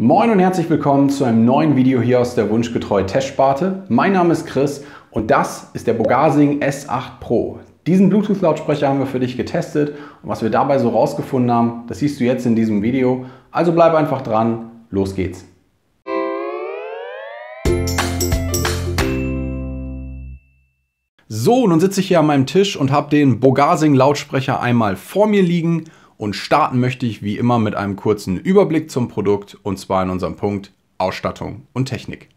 Moin und herzlich willkommen zu einem neuen Video hier aus der Wunschgetreue Testsparte. Mein Name ist Chris und das ist der Bogasing S8 Pro. Diesen Bluetooth-Lautsprecher haben wir für dich getestet und was wir dabei so rausgefunden haben, das siehst du jetzt in diesem Video. Also bleib einfach dran, los geht's. So, nun sitze ich hier an meinem Tisch und habe den Bogasing Lautsprecher einmal vor mir liegen und starten möchte ich wie immer mit einem kurzen Überblick zum Produkt und zwar in unserem Punkt Ausstattung und Technik.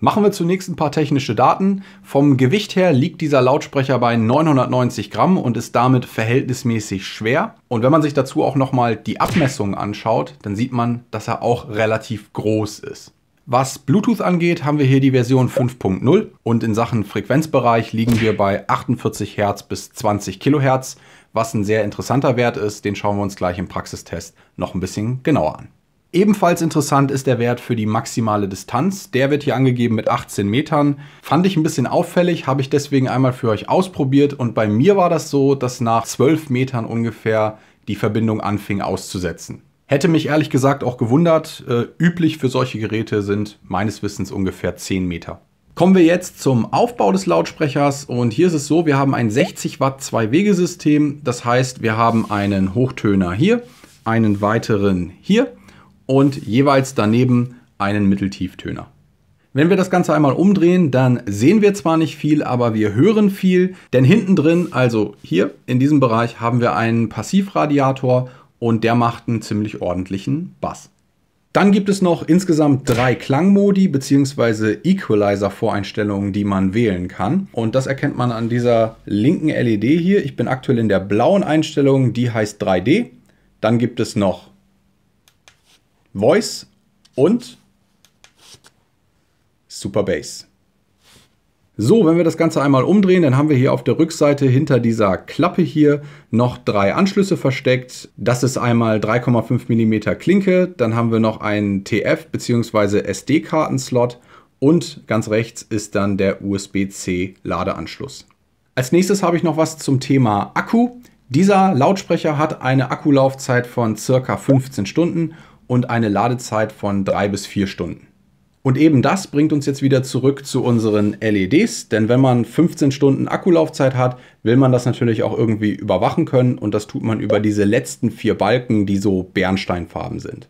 Machen wir zunächst ein paar technische Daten. Vom Gewicht her liegt dieser Lautsprecher bei 990 Gramm und ist damit verhältnismäßig schwer. Und wenn man sich dazu auch nochmal die Abmessungen anschaut, dann sieht man, dass er auch relativ groß ist. Was Bluetooth angeht, haben wir hier die Version 5.0 und in Sachen Frequenzbereich liegen wir bei 48 Hertz bis 20 Kilohertz, was ein sehr interessanter Wert ist. Den schauen wir uns gleich im Praxistest noch ein bisschen genauer an. Ebenfalls interessant ist der Wert für die maximale Distanz. Der wird hier angegeben mit 18 Metern. Fand ich ein bisschen auffällig, habe ich deswegen einmal für euch ausprobiert und bei mir war das so, dass nach 12 Metern ungefähr die Verbindung anfing auszusetzen. Hätte mich ehrlich gesagt auch gewundert. Äh, üblich für solche Geräte sind meines Wissens ungefähr 10 Meter. Kommen wir jetzt zum Aufbau des Lautsprechers und hier ist es so, wir haben ein 60 Watt Zwei-Wege-System. Das heißt, wir haben einen Hochtöner hier, einen weiteren hier und jeweils daneben einen Mitteltieftöner. Wenn wir das Ganze einmal umdrehen, dann sehen wir zwar nicht viel, aber wir hören viel, denn hinten drin, also hier in diesem Bereich, haben wir einen Passivradiator und der macht einen ziemlich ordentlichen Bass. Dann gibt es noch insgesamt drei Klangmodi bzw. Equalizer-Voreinstellungen, die man wählen kann. Und das erkennt man an dieser linken LED hier. Ich bin aktuell in der blauen Einstellung, die heißt 3D. Dann gibt es noch Voice und Super Bass. So, wenn wir das Ganze einmal umdrehen, dann haben wir hier auf der Rückseite hinter dieser Klappe hier noch drei Anschlüsse versteckt. Das ist einmal 3,5 mm Klinke, dann haben wir noch einen TF- bzw. SD-Karten-Slot und ganz rechts ist dann der USB-C-Ladeanschluss. Als nächstes habe ich noch was zum Thema Akku. Dieser Lautsprecher hat eine Akkulaufzeit von circa 15 Stunden und eine Ladezeit von drei bis vier Stunden. Und eben das bringt uns jetzt wieder zurück zu unseren LEDs, denn wenn man 15 Stunden Akkulaufzeit hat, will man das natürlich auch irgendwie überwachen können und das tut man über diese letzten vier Balken, die so bernsteinfarben sind.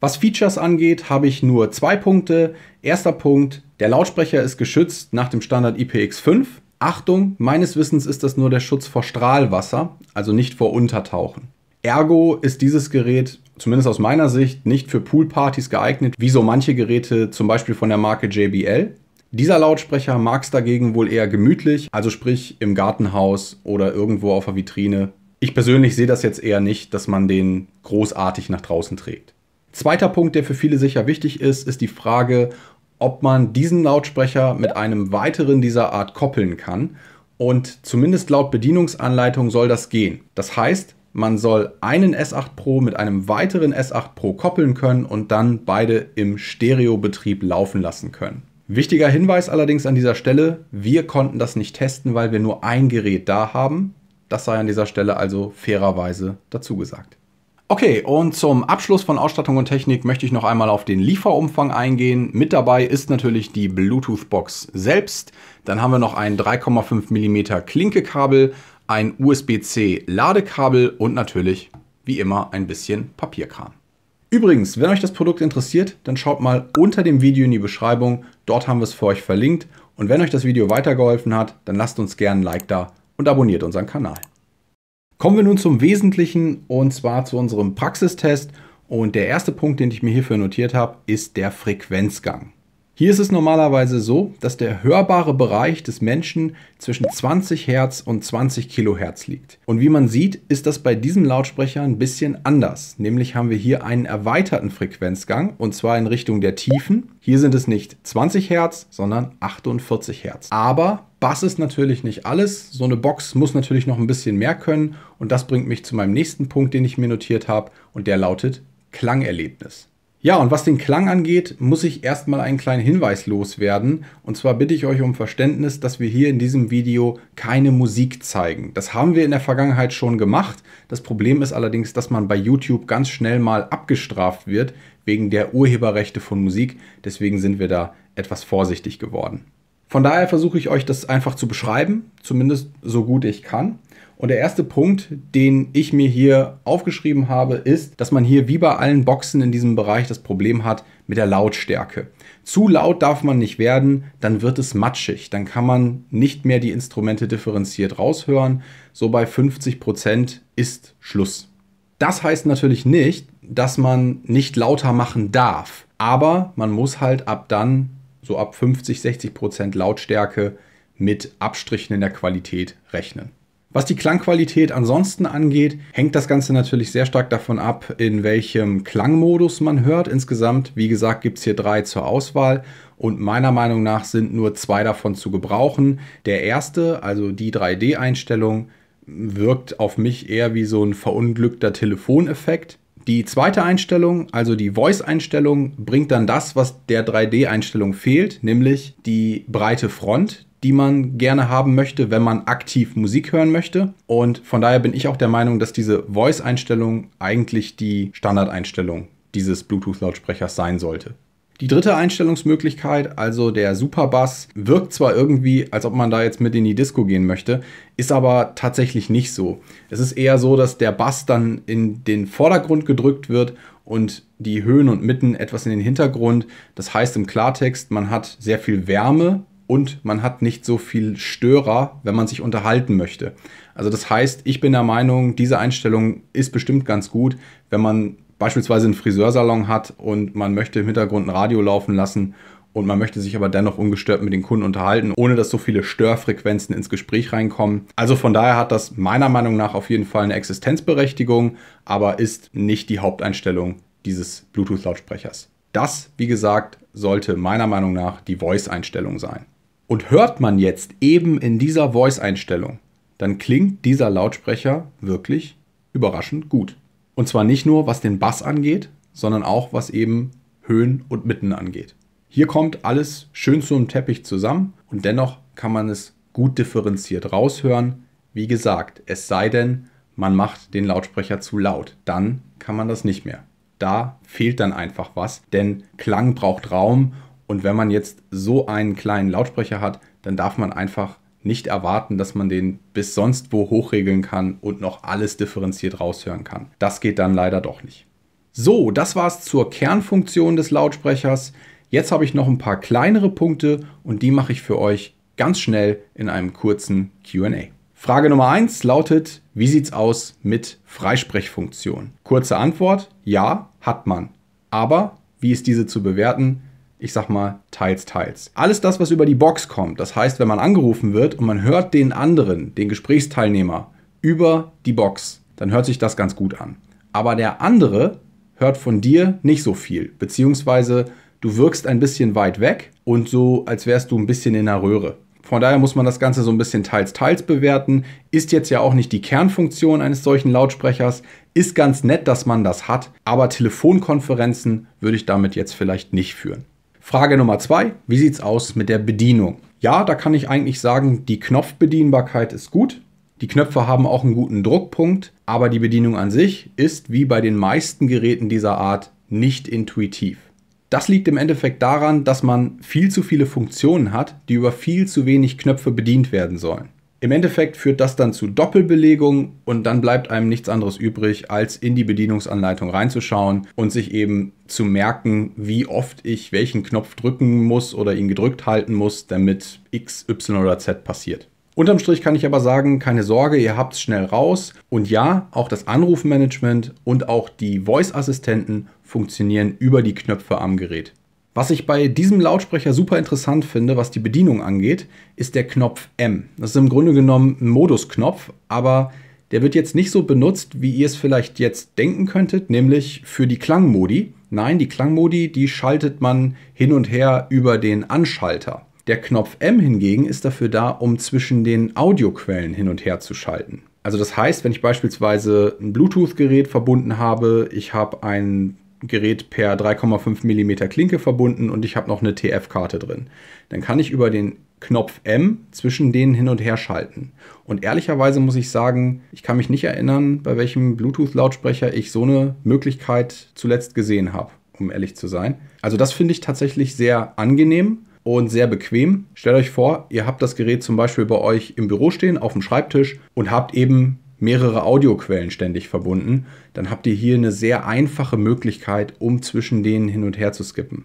Was Features angeht, habe ich nur zwei Punkte. Erster Punkt, der Lautsprecher ist geschützt nach dem Standard IPX5. Achtung, meines Wissens ist das nur der Schutz vor Strahlwasser, also nicht vor Untertauchen. Ergo ist dieses Gerät zumindest aus meiner Sicht nicht für Poolpartys geeignet, wie so manche Geräte zum Beispiel von der Marke JBL. Dieser Lautsprecher mag es dagegen wohl eher gemütlich, also sprich im Gartenhaus oder irgendwo auf der Vitrine. Ich persönlich sehe das jetzt eher nicht, dass man den großartig nach draußen trägt. Zweiter Punkt, der für viele sicher wichtig ist, ist die Frage, ob man diesen Lautsprecher mit einem weiteren dieser Art koppeln kann. Und zumindest laut Bedienungsanleitung soll das gehen. Das heißt, man soll einen S8 Pro mit einem weiteren S8 Pro koppeln können und dann beide im Stereobetrieb laufen lassen können. Wichtiger Hinweis allerdings an dieser Stelle, wir konnten das nicht testen, weil wir nur ein Gerät da haben. Das sei an dieser Stelle also fairerweise dazu gesagt. Okay, und zum Abschluss von Ausstattung und Technik möchte ich noch einmal auf den Lieferumfang eingehen. Mit dabei ist natürlich die Bluetooth-Box selbst. Dann haben wir noch ein 3,5 mm Klinkekabel ein USB-C-Ladekabel und natürlich, wie immer, ein bisschen Papierkram. Übrigens, wenn euch das Produkt interessiert, dann schaut mal unter dem Video in die Beschreibung. Dort haben wir es für euch verlinkt. Und wenn euch das Video weitergeholfen hat, dann lasst uns gerne ein Like da und abonniert unseren Kanal. Kommen wir nun zum Wesentlichen und zwar zu unserem Praxistest. Und der erste Punkt, den ich mir hierfür notiert habe, ist der Frequenzgang. Hier ist es normalerweise so, dass der hörbare Bereich des Menschen zwischen 20 Hertz und 20 Kilohertz liegt. Und wie man sieht, ist das bei diesem Lautsprecher ein bisschen anders. Nämlich haben wir hier einen erweiterten Frequenzgang und zwar in Richtung der Tiefen. Hier sind es nicht 20 Hertz, sondern 48 Hertz. Aber Bass ist natürlich nicht alles. So eine Box muss natürlich noch ein bisschen mehr können. Und das bringt mich zu meinem nächsten Punkt, den ich mir notiert habe. Und der lautet Klangerlebnis. Ja, und was den Klang angeht, muss ich erstmal einen kleinen Hinweis loswerden. Und zwar bitte ich euch um Verständnis, dass wir hier in diesem Video keine Musik zeigen. Das haben wir in der Vergangenheit schon gemacht. Das Problem ist allerdings, dass man bei YouTube ganz schnell mal abgestraft wird wegen der Urheberrechte von Musik. Deswegen sind wir da etwas vorsichtig geworden. Von daher versuche ich euch das einfach zu beschreiben, zumindest so gut ich kann. Und der erste Punkt, den ich mir hier aufgeschrieben habe, ist, dass man hier wie bei allen Boxen in diesem Bereich das Problem hat mit der Lautstärke. Zu laut darf man nicht werden, dann wird es matschig, dann kann man nicht mehr die Instrumente differenziert raushören. So bei 50% Prozent ist Schluss. Das heißt natürlich nicht, dass man nicht lauter machen darf, aber man muss halt ab dann, so ab 50, 60% Prozent Lautstärke, mit Abstrichen in der Qualität rechnen. Was die Klangqualität ansonsten angeht, hängt das Ganze natürlich sehr stark davon ab, in welchem Klangmodus man hört. Insgesamt, wie gesagt, gibt es hier drei zur Auswahl und meiner Meinung nach sind nur zwei davon zu gebrauchen. Der erste, also die 3D-Einstellung, wirkt auf mich eher wie so ein verunglückter Telefoneffekt. Die zweite Einstellung, also die Voice-Einstellung, bringt dann das, was der 3D-Einstellung fehlt, nämlich die breite Front, die man gerne haben möchte, wenn man aktiv Musik hören möchte. Und von daher bin ich auch der Meinung, dass diese Voice-Einstellung eigentlich die Standardeinstellung dieses Bluetooth-Lautsprechers sein sollte. Die dritte Einstellungsmöglichkeit, also der Superbass, wirkt zwar irgendwie, als ob man da jetzt mit in die Disco gehen möchte, ist aber tatsächlich nicht so. Es ist eher so, dass der Bass dann in den Vordergrund gedrückt wird und die Höhen und Mitten etwas in den Hintergrund. Das heißt im Klartext, man hat sehr viel Wärme und man hat nicht so viel Störer, wenn man sich unterhalten möchte. Also das heißt, ich bin der Meinung, diese Einstellung ist bestimmt ganz gut, wenn man beispielsweise einen Friseursalon hat und man möchte im Hintergrund ein Radio laufen lassen und man möchte sich aber dennoch ungestört mit den Kunden unterhalten, ohne dass so viele Störfrequenzen ins Gespräch reinkommen. Also von daher hat das meiner Meinung nach auf jeden Fall eine Existenzberechtigung, aber ist nicht die Haupteinstellung dieses Bluetooth-Lautsprechers. Das, wie gesagt, sollte meiner Meinung nach die Voice-Einstellung sein und hört man jetzt eben in dieser Voice-Einstellung, dann klingt dieser Lautsprecher wirklich überraschend gut. Und zwar nicht nur was den Bass angeht, sondern auch was eben Höhen und Mitten angeht. Hier kommt alles schön zu einem Teppich zusammen und dennoch kann man es gut differenziert raushören. Wie gesagt, es sei denn, man macht den Lautsprecher zu laut, dann kann man das nicht mehr. Da fehlt dann einfach was, denn Klang braucht Raum und wenn man jetzt so einen kleinen Lautsprecher hat, dann darf man einfach nicht erwarten, dass man den bis sonst wo hochregeln kann und noch alles differenziert raushören kann. Das geht dann leider doch nicht. So, das war's zur Kernfunktion des Lautsprechers. Jetzt habe ich noch ein paar kleinere Punkte und die mache ich für euch ganz schnell in einem kurzen QA. Frage Nummer 1 lautet, wie sieht's aus mit Freisprechfunktion? Kurze Antwort, ja, hat man. Aber wie ist diese zu bewerten? ich sag mal, teils, teils. Alles das, was über die Box kommt, das heißt, wenn man angerufen wird und man hört den anderen, den Gesprächsteilnehmer, über die Box, dann hört sich das ganz gut an. Aber der andere hört von dir nicht so viel, beziehungsweise du wirkst ein bisschen weit weg und so, als wärst du ein bisschen in der Röhre. Von daher muss man das Ganze so ein bisschen teils, teils bewerten. Ist jetzt ja auch nicht die Kernfunktion eines solchen Lautsprechers. Ist ganz nett, dass man das hat, aber Telefonkonferenzen würde ich damit jetzt vielleicht nicht führen. Frage Nummer zwei, wie sieht es aus mit der Bedienung? Ja, da kann ich eigentlich sagen, die Knopfbedienbarkeit ist gut. Die Knöpfe haben auch einen guten Druckpunkt, aber die Bedienung an sich ist wie bei den meisten Geräten dieser Art nicht intuitiv. Das liegt im Endeffekt daran, dass man viel zu viele Funktionen hat, die über viel zu wenig Knöpfe bedient werden sollen. Im Endeffekt führt das dann zu Doppelbelegung und dann bleibt einem nichts anderes übrig, als in die Bedienungsanleitung reinzuschauen und sich eben zu merken, wie oft ich welchen Knopf drücken muss oder ihn gedrückt halten muss, damit X, Y oder Z passiert. Unterm Strich kann ich aber sagen, keine Sorge, ihr habt es schnell raus. Und ja, auch das Anrufmanagement und auch die Voice-Assistenten funktionieren über die Knöpfe am Gerät. Was ich bei diesem Lautsprecher super interessant finde, was die Bedienung angeht, ist der Knopf M. Das ist im Grunde genommen ein Modusknopf, aber der wird jetzt nicht so benutzt, wie ihr es vielleicht jetzt denken könntet, nämlich für die Klangmodi. Nein, die Klangmodi, die schaltet man hin und her über den Anschalter. Der Knopf M hingegen ist dafür da, um zwischen den Audioquellen hin und her zu schalten. Also das heißt, wenn ich beispielsweise ein Bluetooth-Gerät verbunden habe, ich habe ein Gerät per 3,5 mm Klinke verbunden und ich habe noch eine TF-Karte drin. Dann kann ich über den Knopf M zwischen denen hin und her schalten. Und ehrlicherweise muss ich sagen, ich kann mich nicht erinnern, bei welchem Bluetooth-Lautsprecher ich so eine Möglichkeit zuletzt gesehen habe, um ehrlich zu sein. Also das finde ich tatsächlich sehr angenehm und sehr bequem. Stellt euch vor, ihr habt das Gerät zum Beispiel bei euch im Büro stehen, auf dem Schreibtisch und habt eben mehrere Audioquellen ständig verbunden, dann habt ihr hier eine sehr einfache Möglichkeit, um zwischen denen hin und her zu skippen.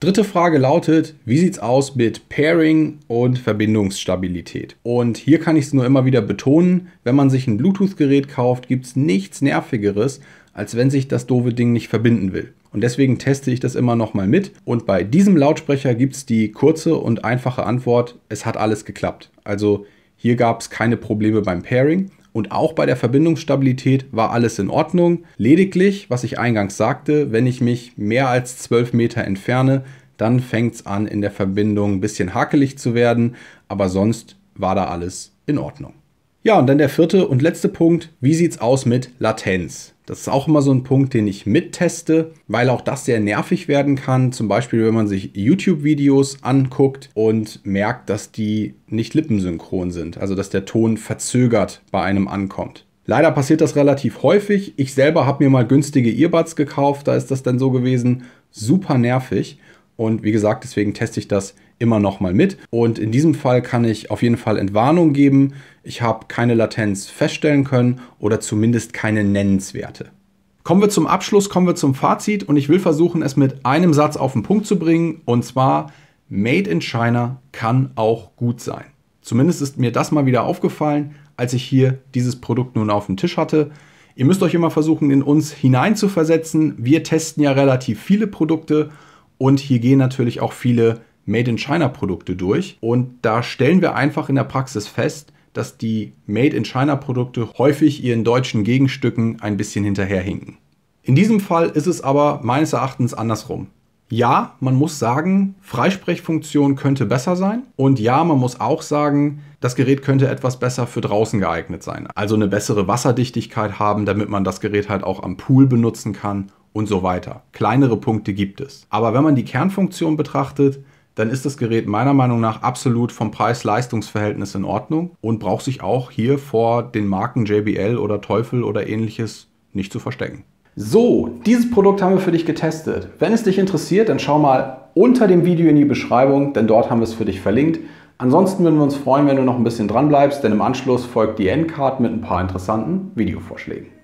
Dritte Frage lautet, wie sieht es aus mit Pairing und Verbindungsstabilität? Und hier kann ich es nur immer wieder betonen, wenn man sich ein Bluetooth-Gerät kauft, gibt es nichts Nervigeres, als wenn sich das doofe Ding nicht verbinden will. Und deswegen teste ich das immer nochmal mit. Und bei diesem Lautsprecher gibt es die kurze und einfache Antwort, es hat alles geklappt. Also hier gab es keine Probleme beim Pairing und auch bei der Verbindungsstabilität war alles in Ordnung. Lediglich, was ich eingangs sagte, wenn ich mich mehr als 12 Meter entferne, dann fängt es an, in der Verbindung ein bisschen hakelig zu werden, aber sonst war da alles in Ordnung. Ja, und dann der vierte und letzte Punkt, wie sieht es aus mit Latenz? Das ist auch immer so ein Punkt, den ich mitteste, weil auch das sehr nervig werden kann. Zum Beispiel, wenn man sich YouTube-Videos anguckt und merkt, dass die nicht lippensynchron sind. Also, dass der Ton verzögert bei einem ankommt. Leider passiert das relativ häufig. Ich selber habe mir mal günstige Earbuds gekauft. Da ist das dann so gewesen. Super nervig. Und wie gesagt, deswegen teste ich das immer noch mal mit. Und in diesem Fall kann ich auf jeden Fall Entwarnung geben. Ich habe keine Latenz feststellen können oder zumindest keine Nennenswerte. Kommen wir zum Abschluss, kommen wir zum Fazit und ich will versuchen, es mit einem Satz auf den Punkt zu bringen und zwar Made in China kann auch gut sein. Zumindest ist mir das mal wieder aufgefallen, als ich hier dieses Produkt nun auf dem Tisch hatte. Ihr müsst euch immer versuchen, in uns hineinzuversetzen. Wir testen ja relativ viele Produkte und hier gehen natürlich auch viele Made in China Produkte durch und da stellen wir einfach in der Praxis fest, dass die Made in China Produkte häufig ihren deutschen Gegenstücken ein bisschen hinterherhinken. In diesem Fall ist es aber meines Erachtens andersrum. Ja, man muss sagen, Freisprechfunktion könnte besser sein. Und ja, man muss auch sagen, das Gerät könnte etwas besser für draußen geeignet sein. Also eine bessere Wasserdichtigkeit haben, damit man das Gerät halt auch am Pool benutzen kann und so weiter. Kleinere Punkte gibt es. Aber wenn man die Kernfunktion betrachtet, dann ist das Gerät meiner Meinung nach absolut vom Preis-Leistungs-Verhältnis in Ordnung und braucht sich auch hier vor den Marken JBL oder Teufel oder ähnliches nicht zu verstecken. So, dieses Produkt haben wir für dich getestet. Wenn es dich interessiert, dann schau mal unter dem Video in die Beschreibung, denn dort haben wir es für dich verlinkt. Ansonsten würden wir uns freuen, wenn du noch ein bisschen dran bleibst, denn im Anschluss folgt die Endcard mit ein paar interessanten Videovorschlägen.